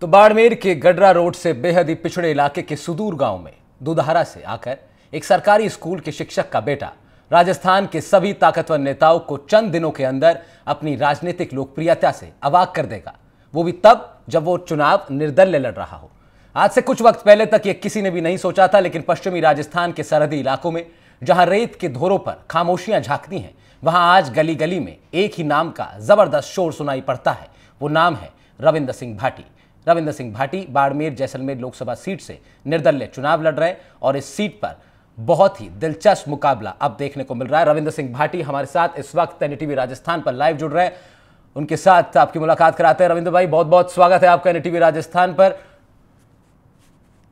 तो बाड़मेर के गडरा रोड से बेहद ही पिछड़े इलाके के सुदूर गांव में दुधारा से आकर एक सरकारी स्कूल के शिक्षक का बेटा राजस्थान के सभी ताकतवर नेताओं को चंद दिनों के अंदर अपनी राजनीतिक लोकप्रियता से अवाक कर देगा वो भी तब जब वो चुनाव निर्दलीय लड़ रहा हो आज से कुछ वक्त पहले तक ये किसी ने भी नहीं सोचा था लेकिन पश्चिमी राजस्थान के सरहदी इलाकों में जहां रेत के धोरों पर खामोशियां झांकती हैं वहां आज गली गली में एक ही नाम का जबरदस्त शोर सुनाई पड़ता है वो नाम है रविंद्र सिंह भाटी रविंद्र सिंह भाटी बाड़मेर जैसलमेर लोकसभा सीट से निर्दलीय चुनाव लड़ रहे हैं और इस सीट पर बहुत ही दिलचस्प मुकाबला अब देखने को मिल रहा है रविंद्र सिंह भाटी हमारे साथ इस वक्त एनटीवी राजस्थान पर लाइव जुड़ रहे हैं उनके साथ आपकी मुलाकात कराते हैं रविंद्र भाई बहुत बहुत स्वागत है आपका टीवी राजस्थान पर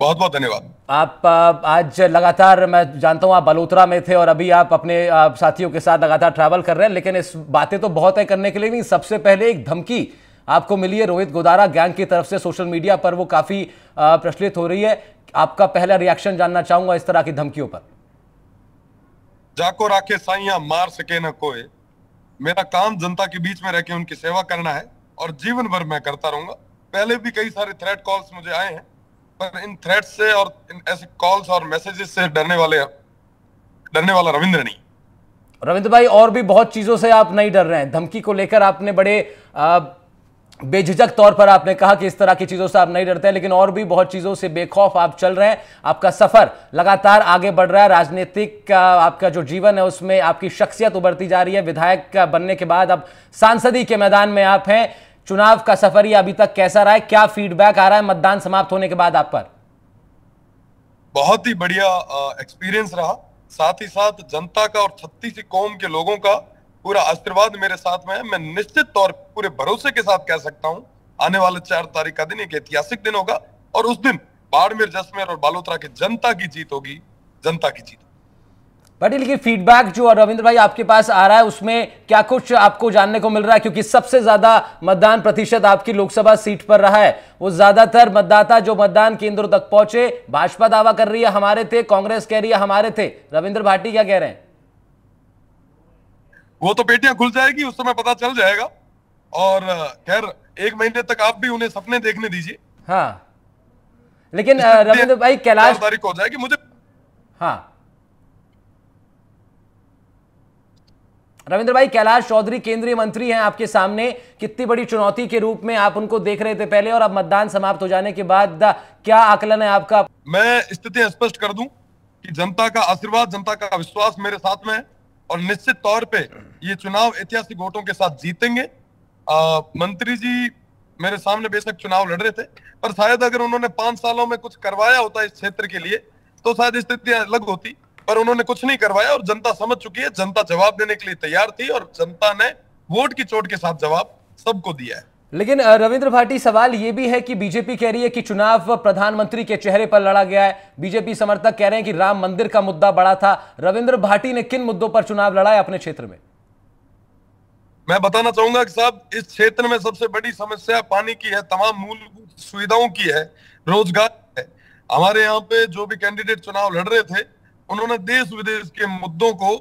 बहुत बहुत धन्यवाद आप आज लगातार मैं जानता हूं आप बलोतरा में थे और अभी आप अपने साथियों के साथ लगातार ट्रैवल कर रहे हैं लेकिन इस बातें तो बहुत है करने के लिए नहीं सबसे पहले एक धमकी आपको मिली है रोहित गोदारा गैंग की तरफ से सोशल मीडिया पर वो काफ़ी प्रचलित हो रही है आपका पहला रिएक्शन जानना चाहूंगा इस तरह की धमकियों पर जाको राखे साइया मार सके ना कोई मेरा काम जनता के बीच में रह के उनकी सेवा करना है और जीवन भर मैं करता रहूंगा पहले भी कई सारे थ्रेट कॉल्स मुझे आए हैं पर इन थ्रेट से और इन ऐसे कॉल्स और मैसेजेस से डरने वाले डरने वाला रविंद्र नहीं रविंद्र भाई और भी बहुत चीजों से आप नहीं डर रहे हैं धमकी को लेकर आपने बड़े आ, बेझिझक तौर पर आपने कहा कि इस तरह की चीज़ों से आप नहीं डरते हैं लेकिन और भी बहुत चीज़ों से बेखौफ आप चल रहे हैं आपका सफ़र लगातार आगे बढ़ रहा है राजनीतिक का आपका जो जीवन है उसमें आपकी शख्सियत उभरती जा रही है विधायक का बनने के बाद अब सांसदी के मैदान में आप हैं चुनाव का सफ़र ही अभी तक कैसा रहा है क्या फीडबैक आ रहा है मतदान समाप्त होने के बाद आप पर बहुत ही बढ़िया एक्सपीरियंस रहा साथ ही साथ जनता का और छत्तीस कौम के लोगों का पूरा आशीर्वाद मेरे साथ में है मैं निश्चित तौर पूरे भरोसे के साथ कह सकता हूँ आने वाले चार तारीख का दिन एक ऐतिहासिक दिन होगा और उस दिन बाड़मेर जसमेर और बालोतरा की जनता की जीत होगी जनता की जीत पटेल की फीडबैक जो रविंद्र भाई आपके पास आ रहा है उसमें क्या कुछ आपको जानने को मिल रहा है क्योंकि सबसे ज्यादा मतदान प्रतिशत आपकी लोकसभा सीट पर रहा है वो ज्यादातर मतदाता जो मतदान केंद्रों तक पहुंचे भाजपा दावा कर रही है हमारे थे कांग्रेस कह रही है हमारे थे रविंद्र भाटी क्या कह रहे हैं वो तो पेटियां खुल जाएगी उस समय पता चल जाएगा और खैर एक महीने तक आप भी उन्हें सपने देखने दीजिए हाँ लेकिन रविंद्र भाई कैलाश तारीख हो जाएगी मुझे हाँ रविंद्र भाई कैलाश चौधरी केंद्रीय मंत्री हैं आपके सामने कितनी बड़ी चुनौती के रूप में आप उनको देख रहे थे पहले और अब मतदान समाप्त हो जाने के बाद क्या आकलन है आपका मैं स्थिति स्पष्ट कर दूं कि जनता का आशीर्वाद जनता का विश्वास मेरे साथ में है और निश्चित तौर पे ये चुनाव ऐतिहासिक वोटों के साथ जीतेंगे आ, मंत्री जी मेरे सामने बेशक चुनाव लड़ रहे थे पर शायद अगर उन्होंने पांच सालों में कुछ करवाया होता इस क्षेत्र के लिए तो शायद स्थिति अलग होती पर उन्होंने कुछ नहीं करवाया और जनता समझ चुकी है जनता जवाब देने के लिए तैयार थी और जनता ने वोट की चोट के साथ जवाब सबको दिया है लेकिन रविंद्र भाटी सवाल यह भी है कि बीजेपी कह रही है कि चुनाव प्रधानमंत्री के चेहरे पर लड़ा गया है बीजेपी समर्थक कह रहे हैं कि राम मंदिर का मुद्दा बड़ा था रविंद्र भाटी ने किन मुद्दों पर चुनाव लड़ा है अपने क्षेत्र में मैं बताना चाहूंगा कि साहब इस क्षेत्र में सबसे बड़ी समस्या पानी की है तमाम मूलभूत सुविधाओं की है रोजगार है हमारे यहाँ पे जो भी कैंडिडेट चुनाव लड़ रहे थे उन्होंने देश विदेश के मुद्दों को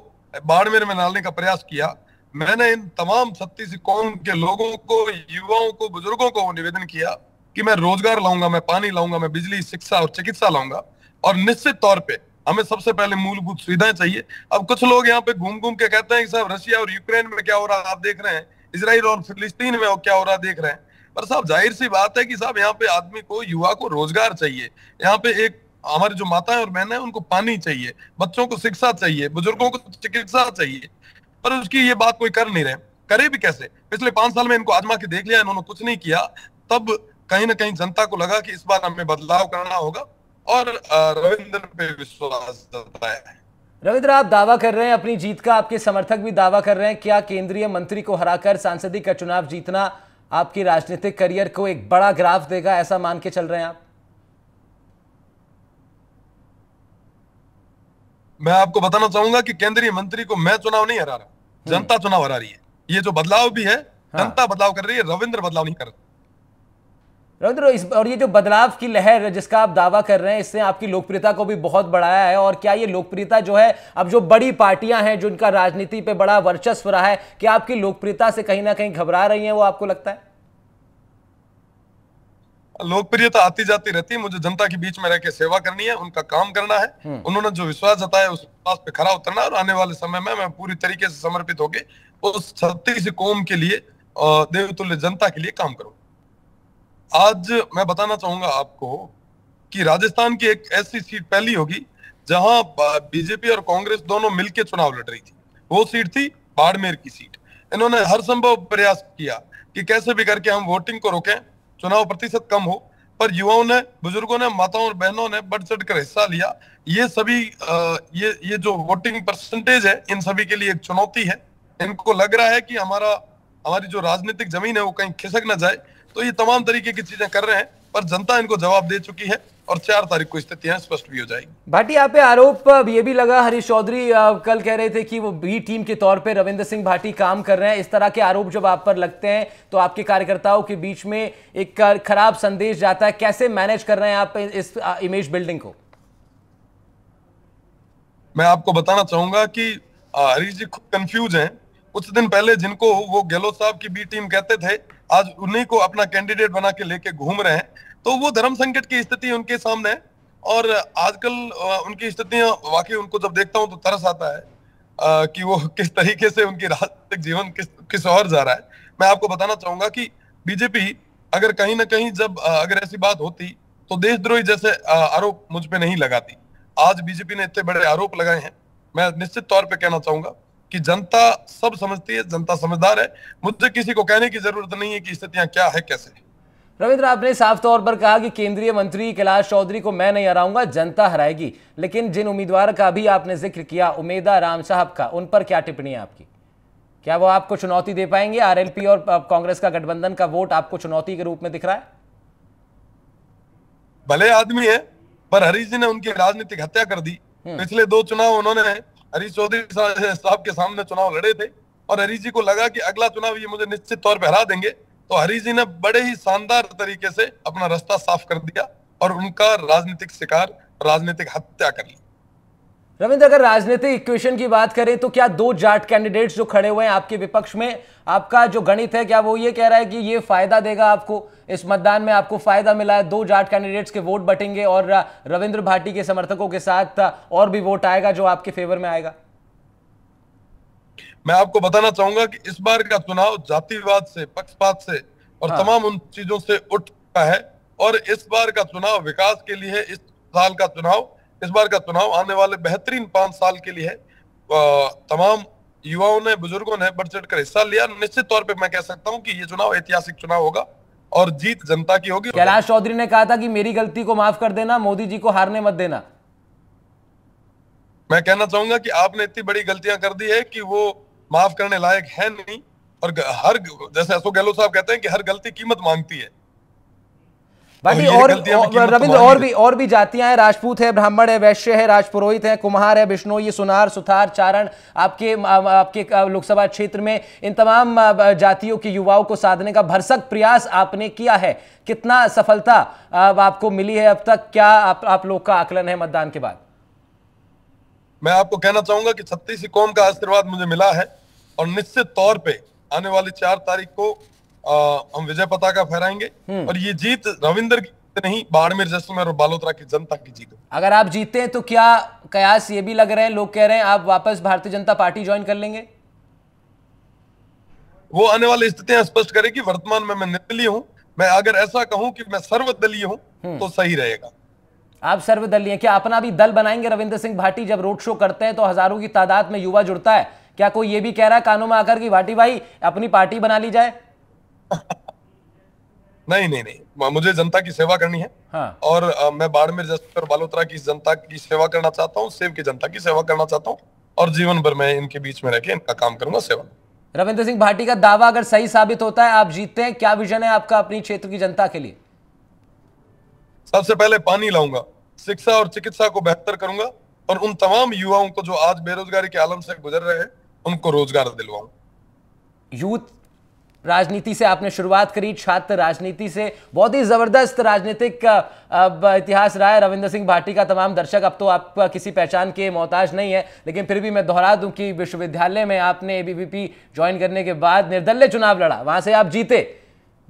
बाड़मेर में डालने का प्रयास किया मैंने इन तमाम छत्तीस कौम के लोगों को युवाओं को बुजुर्गों को निवेदन किया कि मैं रोजगार लाऊंगा मैं पानी लाऊंगा मैं बिजली शिक्षा और चिकित्सा लाऊंगा और निश्चित तौर पे हमें सबसे पहले मूलभूत सुविधाएं चाहिए अब कुछ लोग यहाँ पे घूम घूम के कहते हैं कि साहब रशिया और यूक्रेन में क्या हो रहा है आप देख रहे हैं इसराइल और फिलिस्तीन में क्या हो रहा देख रहे हैं पर साहब जाहिर सी बात है कि साहब यहाँ पे आदमी को युवा को रोजगार चाहिए यहाँ पे एक हमारी जो माताएं और बहन है उनको पानी चाहिए बच्चों को शिक्षा चाहिए बुजुर्गों को चिकित्सा चाहिए पर उसकी ये बात कोई कर नहीं रहे करे भी कैसे पिछले पांच साल में इनको आजमा के देख लिया इन्होंने कुछ नहीं किया तब कहीं ना कहीं जनता को लगा कि इस बार हमें बदलाव करना होगा और रविंद्र पे विश्वास जताया रविंद्र आप दावा कर रहे हैं अपनी जीत का आपके समर्थक भी दावा कर रहे हैं क्या केंद्रीय मंत्री को हराकर सांसदी का चुनाव जीतना आपकी राजनीतिक करियर को एक बड़ा ग्राफ देगा ऐसा मान के चल रहे हैं आप मैं आपको बताना चाहूंगा कि केंद्रीय मंत्री को मैं चुनाव नहीं हरा रहा हम्म। जनता चुनाव हरा रही है ये जो बदलाव भी है हाँ। जनता बदलाव कर रही है रविंद्र बदलाव नहीं कर रविंद्र इस और ये जो बदलाव की लहर जिसका आप दावा कर रहे हैं इससे आपकी लोकप्रियता को भी बहुत बढ़ाया है और क्या ये लोकप्रियता जो है अब जो बड़ी पार्टियां हैं जिनका राजनीति पे बड़ा वर्चस्व रहा है क्या आपकी लोकप्रियता से कहीं ना कहीं घबरा रही हैं वो आपको लगता है लोकप्रियता आती जाती रहती है मुझे जनता के बीच में रह के सेवा करनी है उनका काम करना है हम्म। उन्होंने जो विश्वास जताया उस विश्वास पे खरा उतरना और आने वाले समय में मैं पूरी तरीके से समर्पित होके उस छत्तीस कौम के लिए देवतुल्य जनता के लिए काम करूँ आज मैं बताना चाहूंगा आपको कि राजस्थान की एक ऐसी सीट पहली होगी जहां बीजेपी और कांग्रेस दोनों मिलकर चुनाव लड़ रही थी वो सीट थी बाड़मेर की सीट इन्होंने हर संभव प्रयास किया कि कैसे भी करके हम वोटिंग को रोकें चुनाव प्रतिशत कम हो पर युवाओं ने बुजुर्गों ने माताओं और बहनों ने बढ़ चढ़ कर हिस्सा लिया ये सभी ये ये जो वोटिंग परसेंटेज है इन सभी के लिए एक चुनौती है इनको लग रहा है कि हमारा हमारी जो राजनीतिक जमीन है वो कहीं खिसक ना जाए तो ये तमाम तरीके की चीजें कर रहे हैं पर जनता इनको जवाब दे चुकी है और चार तारीख को स्थितियां स्पष्ट भी हो जाएगी भाटी आप आरोप ये भी लगा हरीश चौधरी कल कह रहे थे कि वो बी टीम के तौर पर रविंद्र सिंह भाटी काम कर रहे हैं इस तरह के आरोप जब आप पर लगते हैं तो आपके कार्यकर्ताओं के बीच में एक खराब संदेश जाता है कैसे मैनेज कर रहे हैं आप इस इमेज बिल्डिंग को मैं आपको बताना चाहूंगा कि हरीश जी खुद कंफ्यूज हैं कुछ दिन पहले जिनको वो गहलोत साहब की बी टीम कहते थे आज उन्हीं को अपना कैंडिडेट बना के लेके घूम रहे हैं तो वो धर्म संकट की स्थिति उनके सामने है और आजकल उनकी स्थितियां वाकई उनको जब देखता हूँ तो तरस आता है आ, कि वो किस तरीके से उनकी राजनीतिक जीवन किस किस और जा रहा है मैं आपको बताना चाहूंगा कि बीजेपी अगर कहीं ना कहीं जब अगर ऐसी बात होती तो देशद्रोही जैसे आरोप मुझ पर नहीं लगाती आज बीजेपी ने इतने बड़े आरोप लगाए हैं मैं निश्चित तौर पर कहना चाहूंगा कि जनता सब समझती है जनता समझदार है मुझे किसी को कहने की जरूरत नहीं है कि स्थितियां क्या है कैसे है रविंद्र आपने साफ तौर पर कहा कि केंद्रीय मंत्री कैलाश चौधरी को मैं नहीं हराऊंगा जनता हराएगी लेकिन जिन उम्मीदवार का भी आपने जिक्र किया उमेदा राम साहब का उन पर क्या टिप्पणी है आपकी क्या वो आपको चुनौती दे पाएंगे आरएलपी और कांग्रेस का गठबंधन का वोट आपको चुनौती के रूप में दिख रहा है भले आदमी है पर हरीश जी ने उनकी राजनीतिक हत्या कर दी हम्म। पिछले दो चुनाव उन्होंने हरीश चौधरी साहब के सामने चुनाव लड़े थे और हरीश जी को लगा कि अगला चुनाव ये मुझे निश्चित तौर पर हरा देंगे तो हरी जी ने बड़े ही शानदार तरीके से अपना रास्ता साफ कर दिया और उनका राजनीतिक शिकार राजनीतिक हत्या कर ली रविंद्र अगर राजनीतिक इक्वेशन की बात करें तो क्या दो जाट कैंडिडेट्स जो खड़े हुए हैं आपके विपक्ष में आपका जो गणित है क्या वो ये कह रहा है कि ये फायदा देगा आपको इस मतदान में आपको फायदा मिला है दो जाट कैंडिडेट्स के वोट बटेंगे और रविंद्र भाटी के समर्थकों के साथ और भी वोट आएगा जो आपके फेवर में आएगा मैं आपको बताना चाहूंगा कि इस बार का चुनाव जातिवाद से पक्षपात से और हाँ। तमाम उन चीजों से उठता है और इस बार का चुनाव विकास के लिए है इस साल का चुनाव इस बार का चुनाव आने वाले बेहतरीन पांच साल के लिए है तमाम युवाओं ने बुजुर्गों ने बढ़ चढ़ कर हिस्सा लिया निश्चित तौर पर मैं कह सकता हूँ कि ये चुनाव ऐतिहासिक चुनाव होगा और जीत जनता की होगी कैलाश चौधरी ने कहा था कि मेरी गलती को माफ कर देना मोदी जी को हारने मत देना मैं कहना चाहूंगा कि आपने इतनी बड़ी गलतियां कर दी है कि वो माफ करने लायक है नहीं और हर जैसे अशोक गहलोत साहब कहते हैं कि हर गलती कीमत मांगती है बाकी और, और रविंद्र और भी और भी जातियां हैं राजपूत है ब्राह्मण है वैश्य है राजपुरोहित है कुम्हार है बिश्नोई सुनार सुथार चारण आपके आपके लोकसभा क्षेत्र में इन तमाम जातियों के युवाओं को साधने का भरसक प्रयास आपने किया है कितना सफलता आपको मिली है अब तक क्या आप, आप लोग का आकलन है मतदान के बाद मैं आपको कहना चाहूंगा कि छत्तीस कौम का आशीर्वाद मुझे मिला है और निश्चित तौर पे आने वाली चार तारीख को आ, हम विजय पताका फहराएंगे हम्म। और ये जीत रविंदर की नहीं बाड़मेर जैसलमेर और बालोतरा की जनता की जीत अगर आप जीते हैं तो क्या कयास ये भी लग रहे हैं लोग कह रहे हैं आप वापस भारतीय जनता पार्टी ज्वाइन कर लेंगे वो आने वाली स्थितियां स्पष्ट करेगी वर्तमान में मैं निर्दलीय हूं मैं अगर ऐसा कहूं कि मैं सर्वदलीय हूं हम्म। तो सही रहेगा आप सर्वदलीय क्या अपना भी दल बनाएंगे रविंद्र सिंह भाटी जब रोड शो करते हैं तो हजारों की तादाद में युवा जुड़ता है क्या कोई ये भी कह रहा है कानों में आकर कि भाटी भाई अपनी पार्टी बना ली जाए नहीं नहीं नहीं मुझे जनता की सेवा करनी है हाँ। और आ, मैं बाड़मेर जसपुर बालोतरा की जनता की सेवा करना चाहता हूँ सेव की जनता की सेवा करना चाहता हूँ और जीवन भर मैं इनके बीच में रहकर इनका काम करूंगा सेवा रविंद्र सिंह भाटी का दावा अगर सही साबित होता है आप जीतते हैं क्या विजन है आपका अपनी क्षेत्र की जनता के लिए सबसे पहले पानी लाऊंगा शिक्षा और चिकित्सा को बेहतर करूंगा और उन तमाम युवाओं को जो आज बेरोजगारी के आलम से गुजर रहे हैं उनको रोजगार दिलवाऊं यूथ राजनीति से आपने शुरुआत करी छात्र राजनीति से बहुत ही ज़बरदस्त राजनीतिक इतिहास रहा है रविंद्र सिंह भाटी का तमाम दर्शक अब तो आप किसी पहचान के मोहताज नहीं है लेकिन फिर भी मैं दोहरा दूं कि विश्वविद्यालय में आपने ए ज्वाइन करने के बाद निर्दलीय चुनाव लड़ा वहां से आप जीते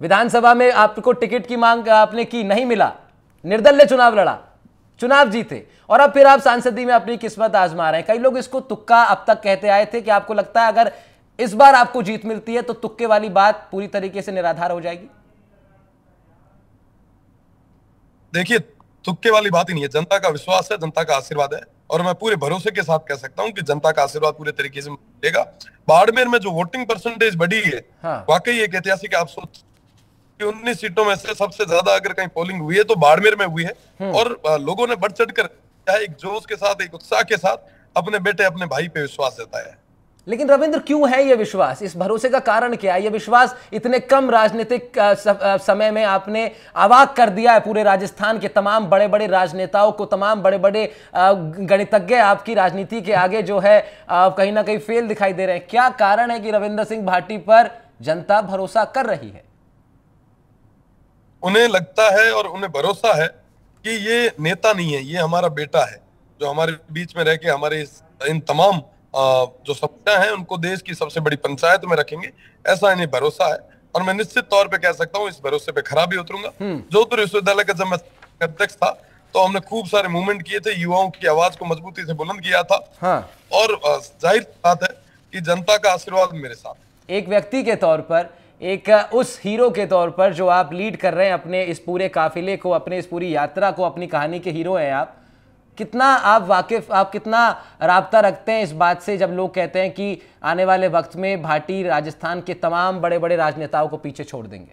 विधानसभा में आपको टिकट की मांग आपने की नहीं मिला निर्दलीय चुनाव लड़ा चुनाव जीते और अब फिर आप सांसदी में अपनी किस्मत आजमा रहे हैं कई लोग इसको तुक्का अब तक कहते आए थे कि आपको लगता है अगर इस बार आपको जीत मिलती है तो तुक्के वाली बात पूरी तरीके से निराधार हो जाएगी देखिए तुक्के वाली बात ही नहीं है जनता का विश्वास है जनता का आशीर्वाद है और मैं पूरे भरोसे के साथ कह सकता हूं कि जनता का आशीर्वाद पूरे तरीके से मिलेगा बाड़मेर में जो वोटिंग परसेंटेज बढ़ी है हाँ। वाकई एक ऐतिहासिक आप सोच कि उन्नीस सीटों में से सबसे ज्यादा अगर कहीं पोलिंग हुई है तो बाड़मेर में हुई है हम्म। और लोगों ने बढ़ चढ़ कर चाहे एक जोश के साथ एक उत्साह के साथ अपने बेटे अपने भाई पे विश्वास जताया है लेकिन रविंद्र क्यों है यह विश्वास इस भरोसे का कारण क्या है यह विश्वास इतने कम राजनीतिक समय में आपने आवाक कर दिया है पूरे राजस्थान के तमाम बड़े बड़े राजनेताओं को तमाम बड़े बड़े गणितज्ञ आपकी राजनीति के आगे जो है कहीं ना कहीं फेल दिखाई दे रहे हैं क्या कारण है कि रविंद्र सिंह भाटी पर जनता भरोसा कर रही है उन्हें लगता है और उन्हें भरोसा है कि ये नेता नहीं है ये हमारा बेटा है जो हमारे बीच में रह के हमारे इन तमाम जो सपना है उनको देश की सबसे बड़ी पंचायत में रखेंगे ऐसा इन्हें भरोसा है और मैं निश्चित तौर पे कह सकता हूँ इस भरोसे पे खरा भी उतरूंगा हम्म। जोधपुर तो विश्वविद्यालय का जब मैं अध्यक्ष था तो हमने खूब सारे मूवमेंट किए थे युवाओं की आवाज को मजबूती से बुलंद किया था हाँ। और जाहिर बात है कि जनता का आशीर्वाद मेरे साथ एक व्यक्ति के तौर पर एक उस हीरो के तौर पर जो आप लीड कर रहे हैं अपने इस पूरे काफिले को अपने इस पूरी यात्रा को अपनी कहानी के हीरो हैं आप कितना आप वाकिफ आप कितना रबता रखते हैं इस बात से जब लोग कहते हैं कि आने वाले वक्त में भाटी राजस्थान के तमाम बड़े बड़े राजनेताओं को पीछे छोड़ देंगे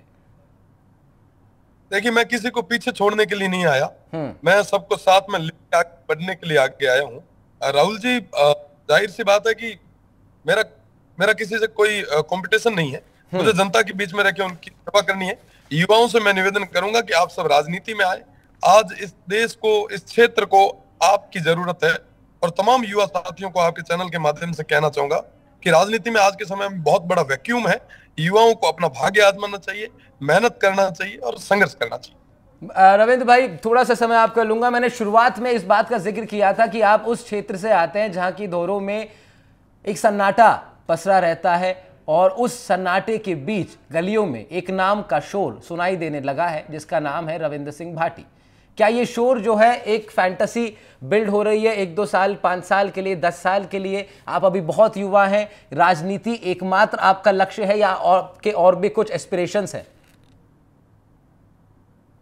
देखिए मैं किसी को पीछे छोड़ने के लिए नहीं आया हम्म। मैं सबको साथ में बढ़ने के लिए आगे आया हूँ राहुल जी जाहिर सी बात है कि मेरा मेरा किसी से कोई कंपटीशन नहीं है मुझे हम्म। जनता के बीच में रहकर उनकी सेवा करनी है युवाओं से मैं निवेदन करूंगा कि आप सब राजनीति में आए आज इस देश को इस क्षेत्र को आपकी जरूरत है और तमाम युवा साथियों को आपके चैनल के माध्यम से कहना चाहूंगा कि राजनीति में आज के समय में बहुत बड़ा वैक्यूम है युवाओं को अपना भाग्य आजमाना चाहिए मेहनत करना चाहिए और संघर्ष करना चाहिए रविंद्र भाई थोड़ा सा समय आपका लूंगा मैंने शुरुआत में इस बात का जिक्र किया था कि आप उस क्षेत्र से आते हैं जहां की दौरों में एक सन्नाटा पसरा रहता है और उस सन्नाटे के बीच गलियों में एक नाम का शोर सुनाई देने लगा है जिसका नाम है रविंद्र सिंह भाटी क्या ये शोर जो है एक फैंटेसी बिल्ड हो रही है एक दो साल पाँच साल के लिए दस साल के लिए आप अभी बहुत युवा हैं राजनीति एकमात्र आपका लक्ष्य है या आपके और, और भी कुछ एस्पिरेशंस हैं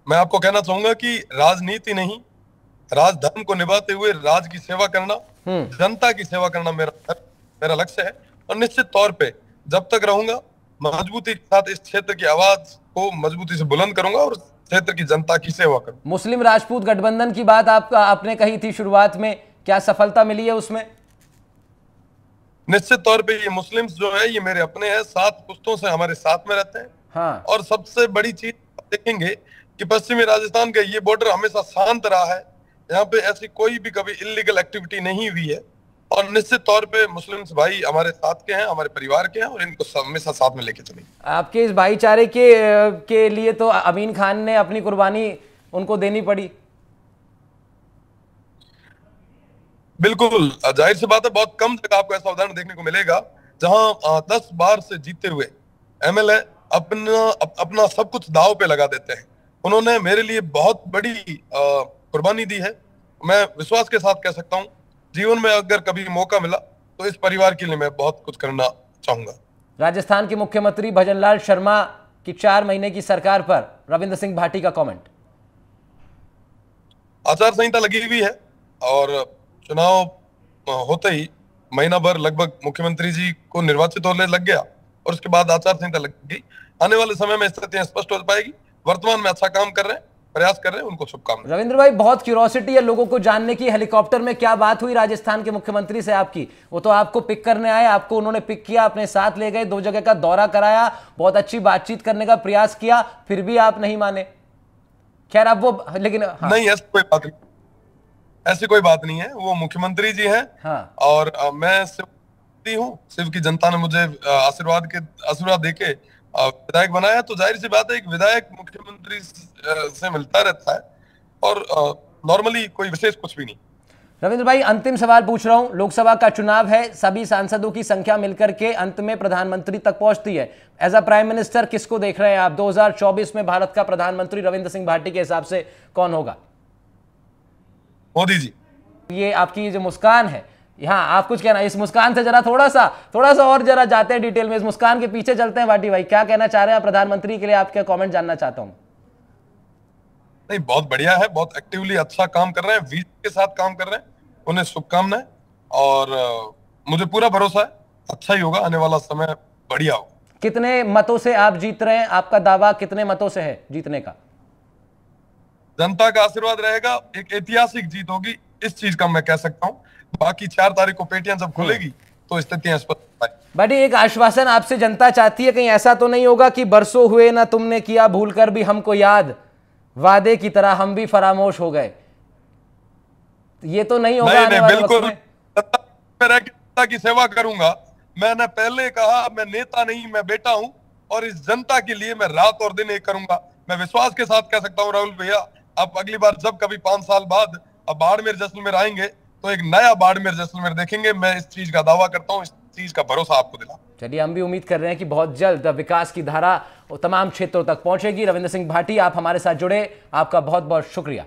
मैं आपको कहना चाहूंगा कि राजनीति नहीं राजधर्म को निभाते हुए राज की सेवा करना हम्म। जनता की सेवा करना मेरा मेरा लक्ष्य है और निश्चित तौर पर जब तक रहूंगा मजबूती के साथ इस क्षेत्र की आवाज को मजबूती से बुलंद करूंगा और क्षेत्र की जनता की सेवा करूंगा मुस्लिम राजपूत गठबंधन की बात आप आपने कही थी शुरुआत में क्या सफलता मिली है उसमें निश्चित तौर पे ये मुस्लिम जो है ये मेरे अपने हैं सात पुस्तों से हमारे साथ में रहते हैं हाँ। और सबसे बड़ी चीज देखेंगे कि पश्चिमी राजस्थान का ये बॉर्डर हमेशा शांत रहा है यहाँ पे ऐसी कोई भी कभी इलीगल एक्टिविटी नहीं हुई है और निश्चित तौर पे मुस्लिम भाई हमारे साथ के हैं हमारे परिवार के हैं और इनको हमेशा साथ में लेके चलेंगे आपके इस भाईचारे के के लिए तो अमीन खान ने अपनी कुर्बानी उनको देनी पड़ी बिल्कुल जाहिर सी बात है बहुत कम जगह आपको ऐसा उदाहरण देखने को मिलेगा जहां दस बार से जीते हुए एमएलए अपना अप, अपना सब कुछ दाव पे लगा देते हैं उन्होंने मेरे लिए बहुत बड़ी कुर्बानी दी है मैं विश्वास के साथ कह सकता हूँ जीवन में अगर कभी मौका मिला तो इस परिवार के लिए मैं बहुत कुछ करना चाहूंगा राजस्थान के मुख्यमंत्री भजनलाल शर्मा की चार महीने की सरकार पर रविंद्र सिंह भाटी का कमेंट आचार संहिता लगी हुई है और चुनाव होते ही महीना भर लगभग मुख्यमंत्री जी को निर्वाचित होने लग गया और उसके बाद आचार संहिता लग गई आने वाले समय में स्थितियां स्पष्ट हो पाएगी वर्तमान में अच्छा काम कर रहे हैं प्रयास कर रहे हैं उनको शुभकामना रविंद्र भाई बहुत क्यूरोसिटी है लोगों को जानने की हेलीकॉप्टर में क्या बात हुई राजस्थान के मुख्यमंत्री से आपकी वो तो आपको पिक करने आए आपको उन्होंने पिक किया अपने साथ ले गए दो जगह का दौरा कराया बहुत अच्छी बातचीत करने का प्रयास किया फिर भी आप नहीं माने खैर आप वो लेकिन हाँ। नहीं ऐसी कोई बात नहीं ऐसी कोई बात नहीं है वो मुख्यमंत्री जी है हाँ। और मैं शिव हूँ शिव की जनता ने मुझे आशीर्वाद के आशीर्वाद देके विधायक बनाया तो जाहिर सी बात है एक विधायक मुख्यमंत्री से मिलता रहता है और नॉर्मली कोई विशेष कुछ भी नहीं रविंद्र भाई अंतिम सवाल पूछ रहा हूं लोकसभा का चुनाव है सभी सांसदों की संख्या मिलकर के अंत में प्रधानमंत्री तक पहुंचती है एज अ प्राइम मिनिस्टर किसको देख रहे हैं आप 2024 में भारत का प्रधानमंत्री रविंद्र सिंह भाटी के हिसाब से कौन होगा मोदी जी ये आपकी जो मुस्कान है यहाँ आप कुछ कहना इस मुस्कान से जरा थोड़ा सा थोड़ा सा और जरा जाते हैं डिटेल में इस मुस्कान के पीछे चलते हैं भाटी भाई क्या कहना चाह रहे हैं प्रधानमंत्री के लिए आपके कॉमेंट जानना चाहता हूँ नहीं बहुत बढ़िया है बहुत एक्टिवली अच्छा काम कर रहे हैं वीज के साथ काम कर रहे हैं उन्हें शुभकामनाएं और मुझे पूरा भरोसा है अच्छा ही होगा आने वाला समय बढ़िया हो कितने मतों से आप जीत रहे हैं आपका दावा कितने मतों से है जीतने का जनता का आशीर्वाद रहेगा एक ऐतिहासिक जीत होगी इस चीज का मैं कह सकता हूँ बाकी चार तारीख को पेटियां जब खुलेगी तो स्थितियां स्पष्ट बड़ी एक आश्वासन आपसे जनता चाहती है कहीं ऐसा तो नहीं होगा कि बरसों हुए ना तुमने किया भूलकर भी हमको याद वादे की तरह हम भी फरामोश हो गए ये तो नहीं होगा नहीं, नहीं, बिल्कुल की सेवा करूंगा मैंने पहले कहा मैं नेता नहीं मैं बेटा हूं और इस जनता के लिए मैं रात और दिन एक करूंगा मैं विश्वास के साथ कह सकता हूं राहुल भैया आप अगली बार जब कभी पांच साल बाद अब बाड़मेर जैसलमेर आएंगे तो एक नया बाड़मेर जैसलमेर देखेंगे मैं इस चीज का दावा करता हूँ इस चीज का भरोसा आपको दिला चलिए हम भी उम्मीद कर रहे हैं कि बहुत जल्द विकास की धारा तमाम क्षेत्रों तक पहुंचेगी रविंद्र सिंह भाटी आप हमारे साथ जुड़े आपका बहुत बहुत शुक्रिया